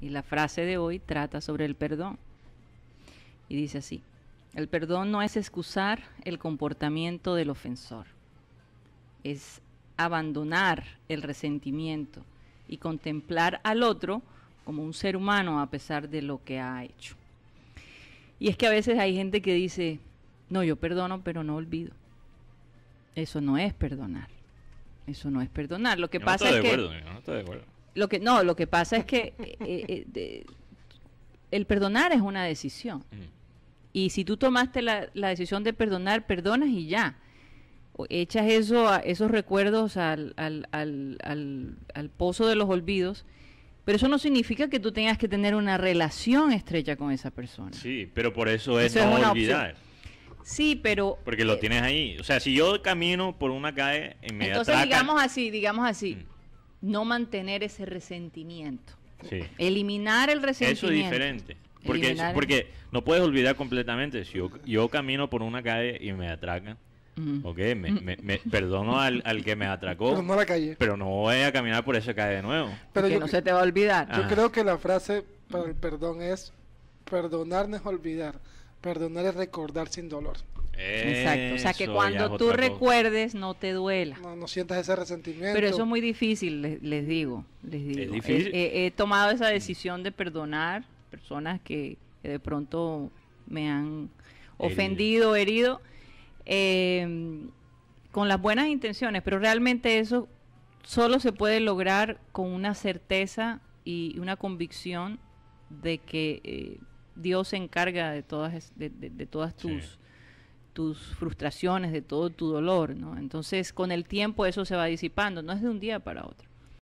Y la frase de hoy trata sobre el perdón. Y dice así, el perdón no es excusar el comportamiento del ofensor, es abandonar el resentimiento y contemplar al otro como un ser humano a pesar de lo que ha hecho. Y es que a veces hay gente que dice, no, yo perdono, pero no olvido. Eso no es perdonar. Eso no es perdonar. Lo que pasa no estoy de acuerdo, no estoy de acuerdo. Lo que, no, lo que pasa es que eh, eh, eh, el perdonar es una decisión. Mm. Y si tú tomaste la, decisión de perdonar, perdonas y ya. echas eso, a, esos recuerdos al, pozo de los olvidos. Pero eso no significa que tú tengas que tener una relación estrecha con esa persona. Sí, pero por eso es no olvidar. Sí, pero... Porque lo tienes ahí. O sea, si yo camino por una calle y Entonces, digamos así, digamos así. Mm no mantener ese resentimiento. Eliminar el resentimiento. Eso es diferente. Porque, porque no puedes olvidar completamente. Si yo, camino por una calle y me atracan, mm. me, perdono al, al, que me atracó. Pero no la calle. Pero no voy a caminar por esa calle de nuevo. Pero no se te va a olvidar. Yo ah. creo que la frase para el perdón es: perdonar no es olvidar, perdonar es recordar sin dolor. Exacto. O sea, que cuando tú recuerdes no te duela. No, sientas ese resentimiento. Pero eso es muy difícil, les, digo. Les digo. Eh, he, tomado esa decisión de perdonar personas que, de pronto me han ofendido, herido, em, con las buenas intenciones, pero realmente eso solo se puede lograr con una certeza y una convicción de que eh, Dios se encarga de todas, de, todas tus tus frustraciones, de todo tu dolor, ¿no? Entonces, con el tiempo eso se va disipando, no es de un día para otro.